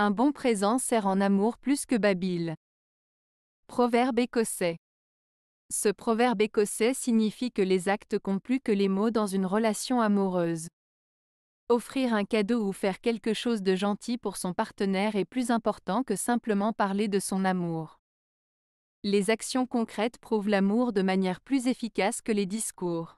Un bon présent sert en amour plus que Babil. Proverbe écossais. Ce proverbe écossais signifie que les actes comptent plus que les mots dans une relation amoureuse. Offrir un cadeau ou faire quelque chose de gentil pour son partenaire est plus important que simplement parler de son amour. Les actions concrètes prouvent l'amour de manière plus efficace que les discours.